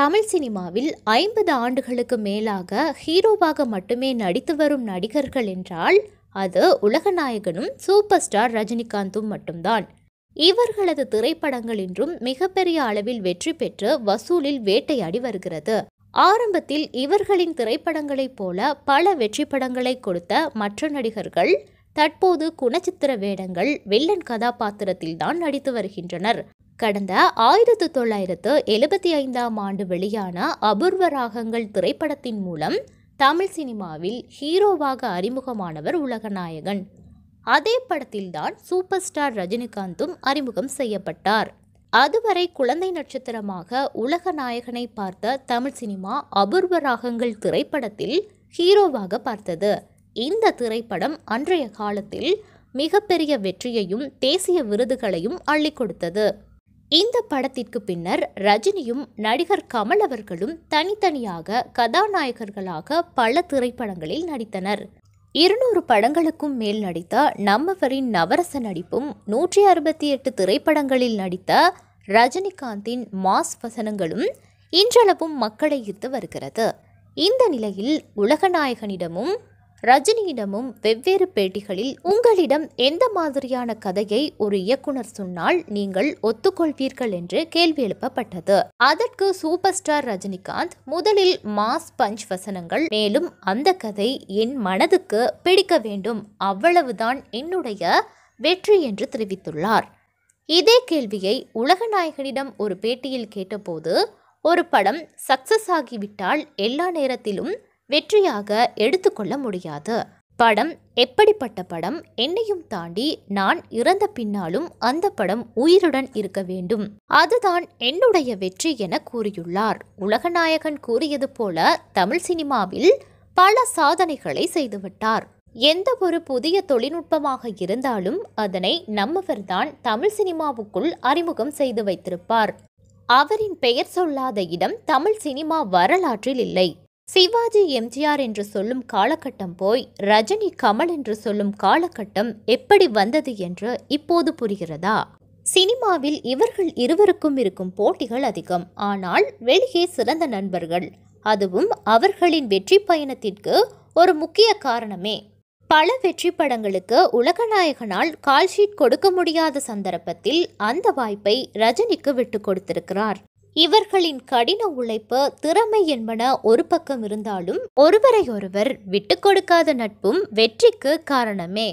தமிழ் சினிமாவில் ஐம்பது ஆண்டுகளுக்கு மேலாக ஹீரோவாக மட்டுமே நடித்து வரும் நடிகர்கள் என்றால் அது உலகநாயகனும் சூப்பர் ஸ்டார் ரஜினிகாந்தும் மட்டும்தான் இவர்களது திரைப்படங்கள் இன்றும் மிகப்பெரிய அளவில் வெற்றி பெற்று வசூலில் வேட்டையாடி வருகிறது ஆரம்பத்தில் இவர்களின் திரைப்படங்களைப் போல பல வெற்றி படங்களை கொடுத்த மற்ற நடிகர்கள் தற்போது குணச்சித்திர வேடங்கள் வில்லன் கதாபாத்திரத்தில்தான் நடித்து வருகின்றனர் கடந்த ஆயிரத்து தொள்ளாயிரத்து எழுபத்தி ஐந்தாம் ஆண்டு வெளியான அபூர்வ ராகங்கள் திரைப்படத்தின் மூலம் தமிழ் சினிமாவில் ஹீரோவாக அறிமுகமானவர் உலகநாயகன் அதே படத்தில்தான் சூப்பர் ஸ்டார் ரஜினிகாந்தும் அறிமுகம் செய்யப்பட்டார் அதுவரை குழந்தை நட்சத்திரமாக உலகநாயகனை பார்த்த தமிழ் சினிமா அபூர்வ ராகங்கள் திரைப்படத்தில் ஹீரோவாக பார்த்தது இந்த திரைப்படம் அன்றைய காலத்தில் மிகப்பெரிய வெற்றியையும் தேசிய விருதுகளையும் அள்ளி கொடுத்தது இந்த படத்திற்கு பின்னர் ரஜினியும் நடிகர் கமல் அவர்களும் தனித்தனியாக கதாநாயகர்களாக பல திரைப்படங்களில் நடித்தனர் இருநூறு படங்களுக்கும் மேல் நடித்த நம்மவரின் நவரச நடிப்பும் நூற்றி அறுபத்தி எட்டு திரைப்படங்களில் நடித்த ரஜினிகாந்தின் மாஸ் வசனங்களும் இன்றளவும் மக்களை ஈர்த்து வருகிறது இந்த நிலையில் உலகநாயகனிடமும் ரஜினியிடமும் வெவ்வேறு பேட்டிகளில் உங்களிடம் எந்த மாதிரியான கதையை ஒரு இயக்குனர் சொன்னால் நீங்கள் ஒத்துக்கொள்வீர்கள் என்று கேள்வி எழுப்பப்பட்டது அதற்கு சூப்பர் ஸ்டார் ரஜினிகாந்த் முதலில் மாஸ் பஞ்ச் வசனங்கள் மேலும் அந்த கதை என் மனதுக்கு பிடிக்க வேண்டும் அவ்வளவுதான் என்னுடைய வெற்றி என்று தெரிவித்துள்ளார் இதே கேள்வியை உலகநாயகனிடம் ஒரு பேட்டியில் கேட்டபோது ஒரு படம் சக்சஸ் ஆகிவிட்டால் எல்லா நேரத்திலும் வெற்றியாக எடுத்துக்கொள்ள முடியாது படம் எப்படிப்பட்ட படம் என்னையும் தாண்டி நான் இறந்த பின்னாலும் அந்த படம் உயிருடன் இருக்க வேண்டும் அதுதான் என்னுடைய வெற்றி என கூறியுள்ளார் உலகநாயகன் கூறியது போல தமிழ் சினிமாவில் பல சாதனைகளை செய்துவிட்டார் எந்த ஒரு புதிய தொழில்நுட்பமாக இருந்தாலும் அதனை நம்மவர்தான் தமிழ் சினிமாவுக்குள் அறிமுகம் செய்து வைத்திருப்பார் அவரின் பெயர் சொல்லாத இடம் தமிழ் சினிமா வரலாற்றில் இல்லை சிவாஜி எம்ஜிஆர் என்று சொல்லும் காலகட்டம் போய் ரஜினி கமல் என்று சொல்லும் காலகட்டம் எப்படி வந்தது என்று இப்போது புரிகிறதா சினிமாவில் இவர்கள் இருவருக்கும் இருக்கும் போட்டிகள் அதிகம் ஆனால் வெளியே சிறந்த நண்பர்கள் அதுவும் அவர்களின் வெற்றி பயணத்திற்கு ஒரு முக்கிய காரணமே பல வெற்றி படங்களுக்கு உலகநாயகனால் கால்ஷீட் கொடுக்க முடியாத சந்தர்ப்பத்தில் அந்த வாய்ப்பை ரஜினிக்கு விட்டு கொடுத்திருக்கிறார் இவர்களின் கடின உழைப்பு திறமை என்பன ஒரு பக்கம் இருந்தாலும் ஒருவரையொருவர் விட்டுக்கொடுக்காத கொடுக்காத நட்பும் வெற்றிக்கு காரணமே